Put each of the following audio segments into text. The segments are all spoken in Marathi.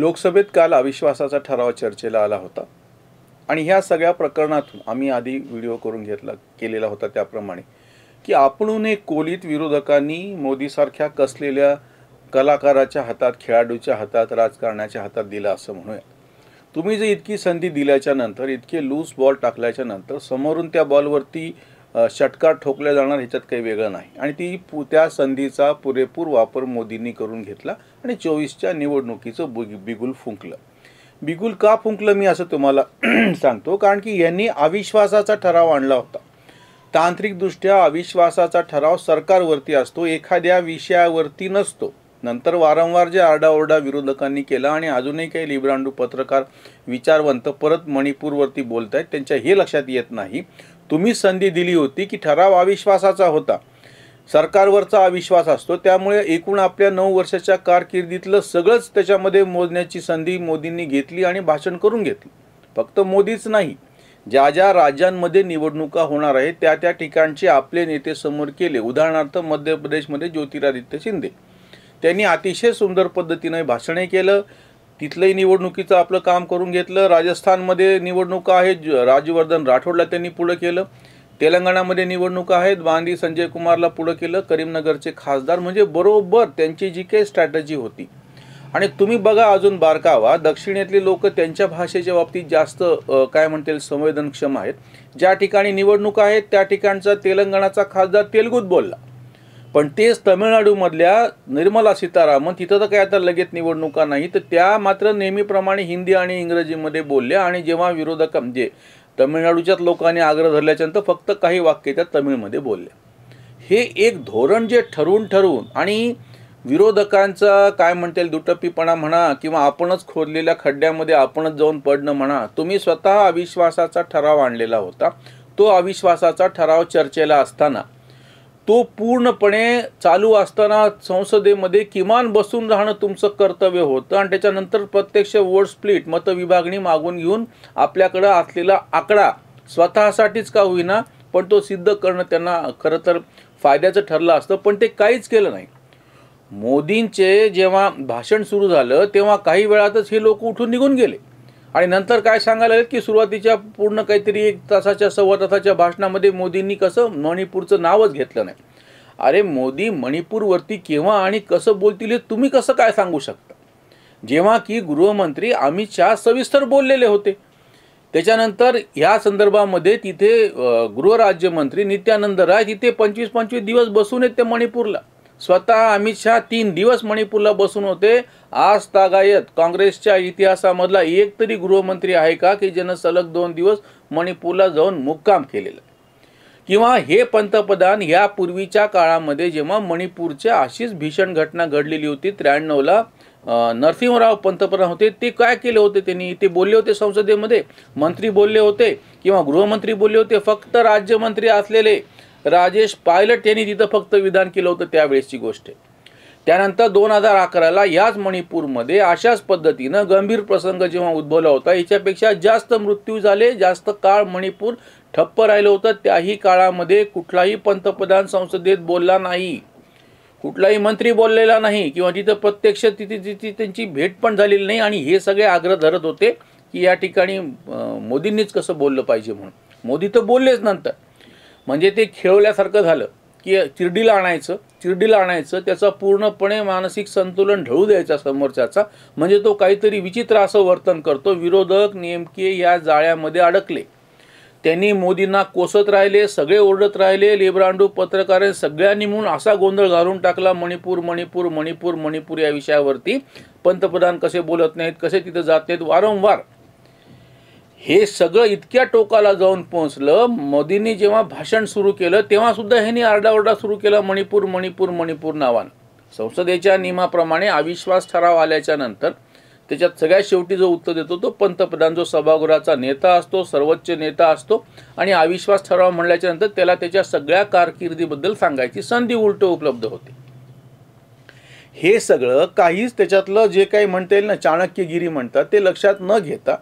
लोकसभेत काल अविश्वासाचा ठराव चर्चेला आला होता आणि ह्या सगळ्या प्रकरणातून आम्ही आधी व्हिडिओ करून घेतला केलेला होता त्याप्रमाणे की आपण एक कोलीत विरोधकांनी मोदीसारख्या कसलेल्या कलाकाराच्या हातात खेळाडूच्या हातात राजकारणाच्या हातात दिला असं म्हणूया तुम्ही जे इतकी संधी दिल्याच्या नंतर इतके लूज बॉल टाकल्याच्या नंतर समोरून त्या बॉलवरती षटकार ठोकल्या जाणार ह्याच्यात काही वेगळं नाही आणि ती पु त्या संधीचा पुरेपूर वापर मोदींनी करून घेतला आणि चोवीसच्या निवडणुकीचं बु बिगुल फुंकलं बिगुल का फुंकलं मी असं तुम्हाला सांगतो कारण की यांनी अविश्वासाचा ठराव आणला होता तांत्रिकदृष्ट्या अविश्वासाचा ठराव सरकारवरती असतो एखाद्या विषयावरती नसतो नंतर वारंवार जे आरडाओरडा विरोधकांनी केला आणि अजूनही काही लिब्रांडू पत्रकार विचारवंत परत मणिपूरवरती बोलत आहेत त्यांच्या हे लक्षात येत नाही तुम्ही संधी दिली होती की ठराव अविश्वासाचा होता सरकारवरचा अविश्वास असतो त्यामुळे एकूण आपल्या नऊ वर्षाच्या कारकिर्दीतलं सगळंच त्याच्यामध्ये मोजण्याची संधी मोदींनी घेतली आणि भाषण करून घेतली फक्त मोदीच नाही ज्या ज्या राज्यांमध्ये निवडणुका होणार आहेत त्या त्या ठिकाणचे आपले नेते समोर केले उदाहरणार्थ मध्य प्रदेशमध्ये ज्योतिरादित्य शिंदे त्यांनी अतिशय सुंदर पद्धतीने भाषणे केलं तिथलंही निवडणुकीचं आपलं काम करून घेतलं राजस्थानमध्ये निवडणुका आहेत राजवर्धन राठोडला त्यांनी पुढं केलं तेलंगणामध्ये निवडणुका आहेत बांदी संजय कुमारला पुढं केलं करीमनगरचे खासदार म्हणजे बरोबर त्यांची जी काही स्ट्रॅटजी होती आणि तुम्ही बघा अजून बारकावा दक्षिणेतली लोक त्यांच्या भाषेच्या बाबतीत जास्त काय म्हणतील संवेदनक्षम आहेत ज्या ठिकाणी निवडणूक आहेत त्या ठिकाणचा तेलंगणाचा खासदार तेलगूत बोलला पण तेच तमिळनाडूमधल्या निर्मला सीतारामन तिथं तर काय आता लगेच निवडणुका नाही तर त्या मात्र नेहमीप्रमाणे हिंदी आणि इंग्रजीमध्ये बोलल्या आणि जेव्हा विरोधक म्हणजे तमिळनाडूच्याच लोकांनी आग्रह धरल्याच्यानंतर फक्त काही वाक्य त्या तमिळमध्ये बोलल्या हे एक धोरण जे ठरवून ठरवून आणि विरोधकांचा काय म्हणता येईल दुटप्पीपणा म्हणा किंवा आपणच खोदलेल्या खड्ड्यामध्ये आपणच जाऊन पडणं म्हणा तुम्ही स्वतः अविश्वासाचा ठराव आणलेला होता तो अविश्वासाचा ठराव चर्चेला असताना तो पूर्णपणे चालू असताना संसदेमध्ये किमान बसून राहणं तुमचं कर्तव्य होतं आणि त्याच्यानंतर प्रत्यक्ष वोट स्प्लिट मतविभागणी मागून घेऊन आपल्याकडं असलेला आकडा स्वतःसाठीच का होईना पण तो सिद्ध करणं त्यांना खरं तर फायद्याचं ठरलं असतं पण ते काहीच केलं नाही मोदींचे जेव्हा भाषण सुरू झालं तेव्हा काही वेळातच हे लोक उठून निघून गेले आणि नंतर काय सांगायला की सुरुवातीच्या पूर्ण काहीतरी एक तासाच्या सव्वा तासाच्या भाषणामध्ये मोदींनी कसं मणिपूरचं नावच घेतलं नाही अरे मोदी मणिपूरवरती केव्हा आणि कसं बोलतील हे तुम्ही कसं काय सांगू शकता जेव्हा की गृहमंत्री अमित शहा सविस्तर बोललेले होते त्याच्यानंतर ह्या संदर्भामध्ये तिथे गृहराज्यमंत्री नित्यानंद राय तिथे पंचवीस पंचवीस दिवस बसून येते मणिपूरला स्वतः अमित शहा तीन दिवस मणिपूरला बसून होते आज तागायत काँग्रेसच्या इतिहासामधला एक तरी गृहमंत्री आहे का की ज्यानं सलग दोन दिवस मणिपूरला जाऊन मुक्काम केलेला किंवा हे पंतप्रधान या पूर्वीच्या काळामध्ये जेव्हा मणिपूरच्या अशीच भीषण घटना घडलेली होती त्र्याण्णवला नरसिंहराव पंतप्रधान होते ते काय केले होते त्यांनी ते बोलले होते संसदेमध्ये मंत्री बोलले होते किंवा गृहमंत्री बोलले होते फक्त राज्यमंत्री असलेले राजेश पायलट यांनी तिथं फक्त विधान केलं होतं त्यावेळेसची गोष्ट आहे त्यानंतर दोन हजार अकराला याच मणिपूरमध्ये अशाच पद्धतीनं गंभीर प्रसंग जेव्हा उद्भवला होता याच्यापेक्षा जास्त मृत्यू झाले जास्त काळ मणिपूर ठप्प राहिलं होतं त्याही काळामध्ये कुठलाही पंतप्रधान संसदेत बोलला नाही कुठलाही मंत्री बोललेला नाही किंवा तिथं प्रत्यक्ष तिथे तिथे त्यांची भेट पण झालेली नाही आणि हे सगळे आग्रह धरत होते की या ठिकाणी मोदींनीच कसं बोललं पाहिजे म्हणून मोदी तर बोललेच नंतर म्हणजे ते खेळवल्यासारखं झालं की चिरडीला आणायचं चिरडीला आणायचं त्याचा पूर्णपणे मानसिक संतुलन ढळू द्यायचा समोरच्याचा म्हणजे तो काहीतरी विचित्र असं वर्तन करतो विरोधक नेमके या जाळ्यामध्ये अडकले त्यांनी मोदींना कोसत राहिले सगळे ओरडत राहिले लेब्रांडू पत्रकार सगळ्यांनी म्हणून असा गोंधळ घालून टाकला मणिपूर मणिपूर मणिपूर मणिपूर या विषयावरती पंतप्रधान कसे बोलत नाहीत कसे तिथं जात नाहीत वारंवार हे सगळं इतक्या टोकाला जाऊन पोहोचलं मोदींनी जेव्हा भाषण सुरू केलं तेव्हा सुद्धा ह्यांनी आरडाओरडा सुरू केला मणिपूर मणिपूर मणिपूर नावानं संसदेच्या नियमाप्रमाणे अविश्वास ठराव आल्याच्या नंतर त्याच्यात सगळ्यात शेवटी जो उत्तर देतो तो पंतप्रधान जो सभागृहाचा नेता असतो सर्वोच्च नेता असतो आणि अविश्वास ठराव म्हणल्याच्या नंतर त्याला त्याच्या सगळ्या कारकिर्दीबद्दल सांगायची संधी उलट उपलब्ध होते हे सगळं काहीच त्याच्यातलं जे काही म्हणता येईल ना चाणक्यगिरी म्हणतात ते लक्षात न घेता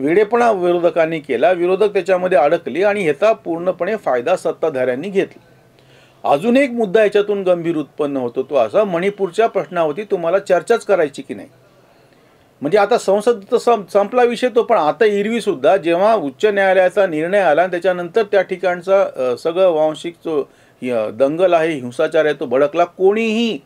वेडेपणा विरोधकांनी केला विरोधक त्याच्यामध्ये अडकले आणि ह्याचा पूर्णपणे फायदा सत्ताधाऱ्यांनी घेतला अजून एक मुद्दा याच्यातून गंभीर उत्पन्न होतो तो असा मणिपूरच्या प्रश्नावरती तुम्हाला चर्चाच करायची की नाही म्हणजे आता संसद तर संपला विषय तो पण आता सुद्धा जेव्हा उच्च न्यायालयाचा निर्णय आला त्याच्यानंतर त्या ठिकाणचा सगळं वांशिक जो दंगल आहे हिंसाचार आहे तो भडकला कोणीही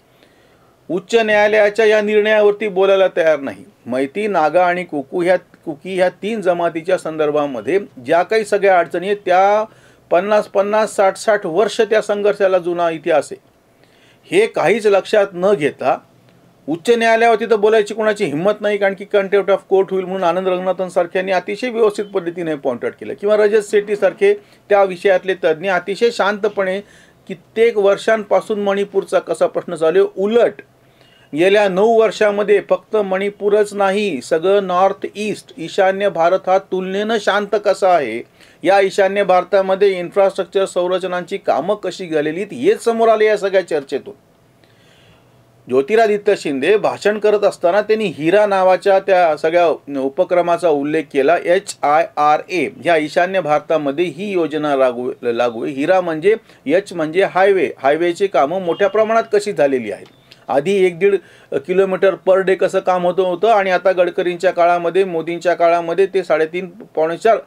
उच्च न्यायालयाच्या या निर्णयावरती बोलायला तयार नाही मैती नागा आणि कुकू ह्या कुकी ह्या तीन जमातीच्या संदर्भामध्ये ज्या काही सगळ्या अडचणी आहेत त्या पन्नास पन्नास साठ साठ वर्ष त्या संघर्षाला जुना इतिहास आहे हे काहीच लक्षात न घेता उच्च न्यायालयावरती तर बोलायची कोणाची हिंमत नाही कारण की कंटेम्प्ट ऑफ कोर्ट होईल म्हणून आनंद रंगनाथन सारख्यांनी अतिशय व्यवस्थित पद्धतीने पॉइंट आउट केलं किंवा रजत शेट्टीसारखे त्या विषयातले तज्ज्ञ अतिशय शांतपणे कित्येक वर्षांपासून मणिपूरचा कसा प्रश्न चालू उलट गेल्या नऊ वर्षामध्ये फक्त मणिपूरच नाही सगळं नॉर्थ ईस्ट ईशान्य भारत हा तुलनेनं शांत कसा आहे या ईशान्य भारतामध्ये इन्फ्रास्ट्रक्चर संरचनांची कामं कशी गेलेली हेच समोर आले या सगळ्या चर्चेतून ज्योतिरादित्य शिंदे भाषण करत असताना त्यांनी हिरा नावाच्या त्या सगळ्या उपक्रमाचा उल्लेख केला एच आय आर ए ह्या ईशान्य भारतामध्ये ही योजना लागू लागू हिरा म्हणजे एच म्हणजे हायवे हायवेची कामं मोठ्या प्रमाणात कशी झालेली आहेत आधी एक दीड किलोमीटर पर डे कसं काम होतं होतं आणि आता गडकरींच्या काळामध्ये मोदींच्या काळामध्ये ते साडेतीन चार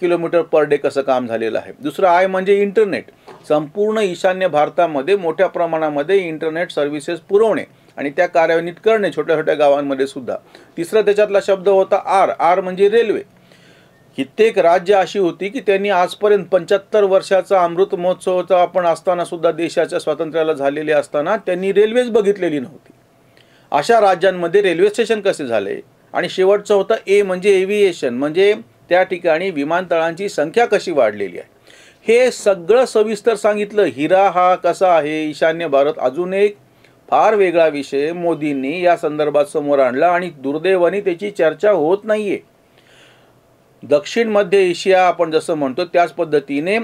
किलोमीटर पर डे कसं काम झालेलं आहे दुसरं आय म्हणजे इंटरनेट संपूर्ण ईशान्य भारतामध्ये मोठ्या प्रमाणामध्ये इंटरनेट सर्व्हिसेस पुरवणे आणि त्या कार्यान्वित करणे छोट्या छोट्या गावांमध्ये सुद्धा तिसरा त्याच्यातला शब्द होता आर आर म्हणजे रेल्वे कित्येक राज्य अशी होती की त्यांनी आजपर्यंत पंच्याहत्तर वर्षाचा अमृत महोत्सवाचा आपण असताना सुद्धा देशाच्या स्वातंत्र्याला झालेले असताना त्यांनी रेल्वेच बघितलेली नव्हती अशा राज्यांमध्ये रेल्वे स्टेशन कसे झाले आणि शेवटचं होतं ए म्हणजे एव्हिएशन म्हणजे त्या ठिकाणी विमानतळांची संख्या कशी वाढलेली आहे हे सगळं सविस्तर सांगितलं हिरा हा कसा आहे ईशान्य भारत अजून एक फार वेगळा विषय मोदींनी या संदर्भात समोर आणला आणि दुर्दैवाने त्याची चर्चा होत नाही आहे दक्षिण मध्य एशिया आपण जसं म्हणतो त्याच पद्धतीने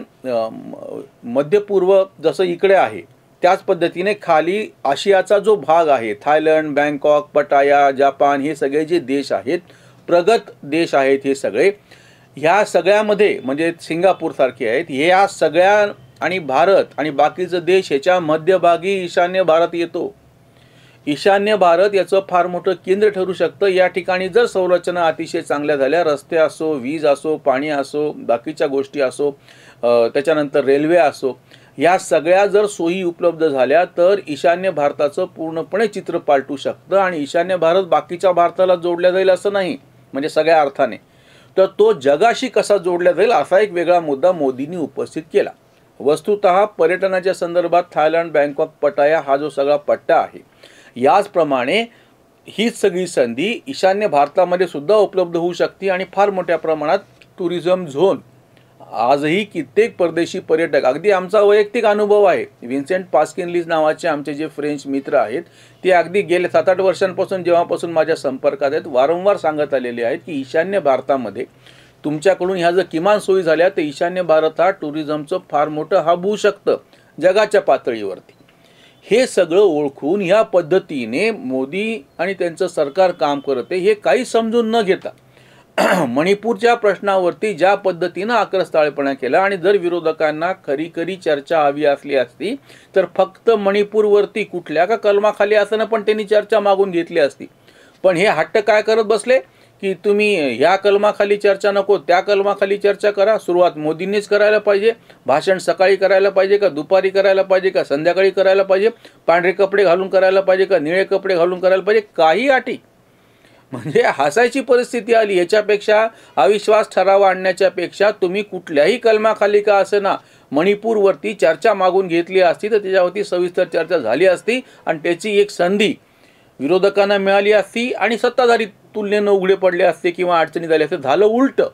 मध्य पूर्व जसं इकडे आहे त्याच पद्धतीने खाली आशियाचा जो भाग आहे थायलंड बँकॉक पटाया जपान हे सगळे जे देश आहेत प्रगत देश आहेत हे सगळे ह्या सगळ्यामध्ये म्हणजे सिंगापूरसारखे आहेत ह्या सगळ्या आणि भारत आणि बाकीचं देश ह्याच्या मध्यभागी ईशान्य भारत येतो ईशान्य भारत याचं फार मोठं केंद्र ठरू शकतं या ठिकाणी जर संरचना अतिशय चांगल्या झाल्या रस्ते असो वीज असो पाणी असो बाकीच्या गोष्टी असो त्याच्यानंतर रेल्वे असो या सगळ्या जर सोयी उपलब्ध झाल्या तर ईशान्य भारताचं पूर्णपणे चित्र पालटू शकतं आणि ईशान्य भारत बाकीच्या भारताला जोडल्या जाईल असं नाही म्हणजे सगळ्या अर्थाने तर तो जगाशी कसा जोडला जाईल असा एक वेगळा मुद्दा मोदींनी उपस्थित केला वस्तुत पर्यटनाच्या संदर्भात थायलंड बँकॉक पटाया हा जो सगळा पट्टा आहे याचप्रमाणे हीच सगळी संधी ईशान्य भारतामध्ये सुद्धा उपलब्ध होऊ शकते आणि फार मोठ्या प्रमाणात टुरिझम झोन आजही कित्येक परदेशी पर्यटक अगदी आमचा वैयक्तिक अनुभव आहे विन्सेंट पास्किनलीज नावाचे आमचे जे फ्रेंच मित्र आहेत ते अगदी गेले सात आठ वर्षांपासून जेव्हापासून माझ्या संपर्कात आहेत वारंवार सांगत आलेले आहेत की ईशान्य भारतामध्ये तुमच्याकडून ह्या जर किमान सोयी झाल्या तर ईशान्य भारत हा टुरिझमचं फार मोठं हब होऊ शकतं जगाच्या पातळीवरती हे सगळं ओळखून या पद्धतीने मोदी आणि त्यांचं सरकार काम करते हे काही समजून न घेता मणिपूरच्या प्रश्नावरती ज्या पद्धतीनं आक्रस्ताळेपणा केला आणि जर विरोधकांना खरी खरी चर्चा हवी असली असती तर फक्त मणिपूरवरती कुठल्या का कलमाखाली असताना पण त्यांनी चर्चा मागून घेतली असती पण हे हट्ट काय करत बसले की तुम्ही ह्या कलमाखाली चर्चा नको त्या कलमाखाली चर्चा करा सुरुवात मोदींनीच करायला पाहिजे भाषण सकाळी करायला पाहिजे का दुपारी करायला पाहिजे का संध्याकाळी करायला पाहिजे पांढरे कपडे घालून करायला पाहिजे का निळे कपडे घालून करायला पाहिजे काही अटी म्हणजे हसायची परिस्थिती आली याच्यापेक्षा अविश्वास ठराव आणण्याच्यापेक्षा तुम्ही कुठल्याही कलमाखाली का ना मणिपूरवरती चर्चा मागून घेतली असती तर त्याच्यावरती सविस्तर चर्चा झाली असती आणि त्याची एक संधी विरोधकांना मिळाली असती आणि सत्ताधारी तुलनेनं उघडे पडले असते किंवा अडचणी झाल्या असते झालं उलटं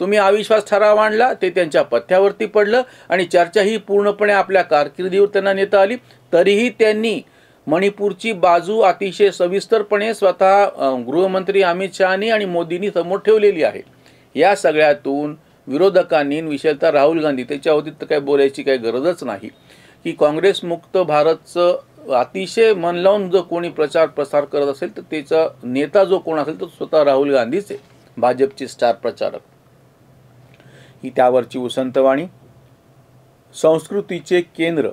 तुम्ही अविश्वास ठराव आणला ते त्यांच्या पथ्यावरती पडलं आणि चर्चा ही पूर्णपणे आपल्या कारकिर्दीवर त्यांना नेता आली तरीही त्यांनी मणिपूरची बाजू अतिशय सविस्तरपणे स्वतः गृहमंत्री अमित शहानी आणि मोदींनी समोर ठेवलेली आहे या सगळ्यातून विरोधकांनी विशेषतः राहुल गांधी त्याच्यावरती तर काही बोलायची काही गरजच नाही की काँग्रेसमुक्त भारतचं अतिशय मन लावून जर कोणी प्रचार प्रसार करत असेल तर त्याचा नेता जो कोण असेल तो स्वतः राहुल गांधीच आहे भाजपचे स्टार प्रचारक ही त्यावरची उसंतवाणी संस्कृतीचे केंद्र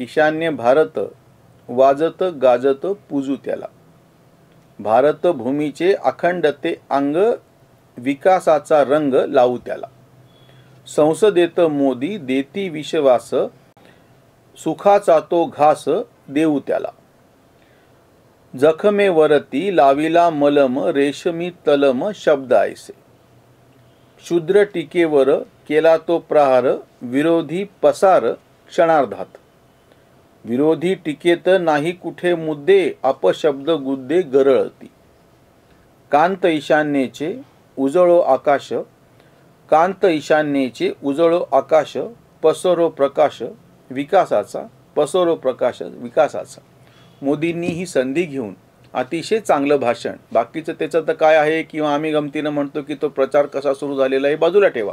ईशान्य भारत वाजत गाजत पूजू त्याला भारत भूमीचे अखंडते अंग विकासाचा रंग लावू त्याला संसदेत मोदी देती विश्वास सुखाचा तो घास देऊ त्याला जखमेवरती लाविला मलम रेशमी तलम शब्द ऐसे शूद्र टीकेवर केला तो प्रहार विरोधी पसार क्षणार्धात विरोधी टीकेत नाही कुठे मुद्दे अपशब्द गुद्दे गरळती कांत ईशान्येचे उजळो आकाश कांत ईशान्येचे उजळो आकाश पसरो प्रकाश विकासाचा पसरो प्रकाश विकासाचा मोदींनी ही संधी घेऊन अतिशय चांगलं भाषण बाकीचं त्याचं तर काय आहे किंवा आम्ही गमतीनं म्हणतो की तो प्रचार कसा सुरू झालेला आहे बाजूला ठेवा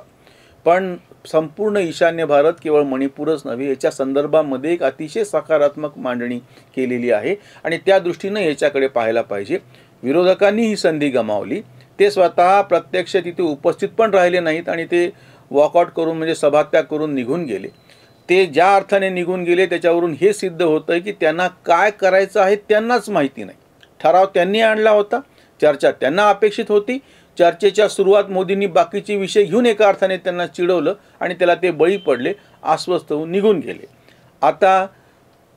पण संपूर्ण ईशान्य भारत केवळ मणिपूरच नव्हे याच्या संदर्भामध्ये एक अतिशय सकारात्मक मांडणी केलेली आहे आणि त्या दृष्टीनं याच्याकडे पाहायला पाहिजे विरोधकांनी ही संधी गमावली ते स्वतः प्रत्यक्ष तिथे उपस्थित पण राहिले नाहीत आणि ते वॉकआउट करून म्हणजे सभात्याग करून निघून गेले ते ज्या अर्थाने निघून गेले त्याच्यावरून हे सिद्ध होतं की त्यांना काय करायचं आहे त्यांनाच माहिती नाही ठराव त्यांनी आणला होता चर्चा त्यांना अपेक्षित होती चर्चेच्या सुरुवात मोदींनी बाकीचे विषय घेऊन एका अर्थाने त्यांना चिडवलं आणि त्याला ते बळी पडले अस्वस्थ होऊन निघून गेले आता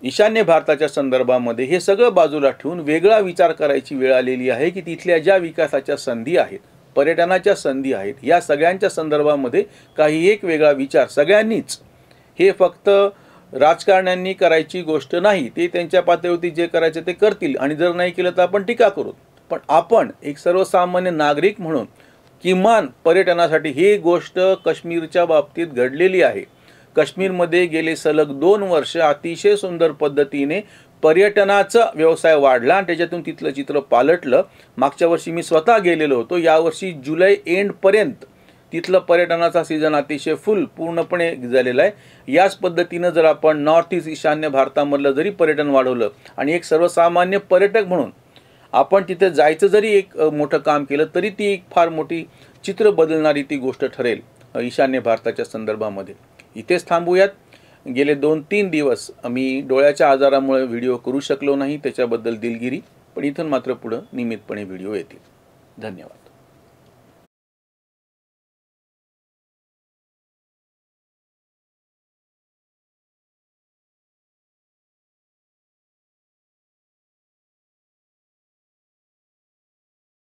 ईशान्य भारताच्या संदर्भामध्ये हे सगळं बाजूला ठेवून वेगळा विचार करायची वेळ आलेली आहे की तिथल्या ज्या विकासाच्या संधी आहेत पर्यटनाच्या संधी आहेत या सगळ्यांच्या संदर्भामध्ये काही एक वेगळा विचार सगळ्यांनीच हे फक्त राजकारण्यांनी करायची गोष्ट नाही ते त्यांच्या पातळीवरती जे करायचे ते करतील आणि जर नाही केलं तर आपण टीका करू पण आपण एक सर्वसामान्य नागरिक म्हणून किमान पर्यटनासाठी ही गोष्ट काश्मीरच्या बाबतीत घडलेली आहे काश्मीरमध्ये गेले सलग दोन वर्ष अतिशय सुंदर पद्धतीने पर्यटनाचा व्यवसाय वाढला आणि त्याच्यातून तिथलं चित्र पालटलं मागच्या वर्षी मी स्वतः गेलेलो होतो यावर्षी जुलै एंडपर्यंत तिथलं पर्यटनाचा सीझन अतिशय फुल पूर्णपणे झालेला आहे याच पद्धतीनं जर आपण नॉर्थ ईस्ट ईशान्य भारतामधलं जरी पर्यटन वाढवलं आणि एक सर्वसामान्य पर्यटक म्हणून आपण तिथे जायचं जरी एक मोठं काम केलं तरी ती एक फार मोठी चित्र बदलणारी ती गोष्ट ठरेल ईशान्य भारताच्या संदर्भामध्ये इथेच थांबूयात गेले दोन तीन दिवस मी डोळ्याच्या आजारामुळे व्हिडिओ करू शकलो नाही त्याच्याबद्दल दिलगिरी पण इथून मात्र पुढं नियमितपणे व्हिडिओ येतील धन्यवाद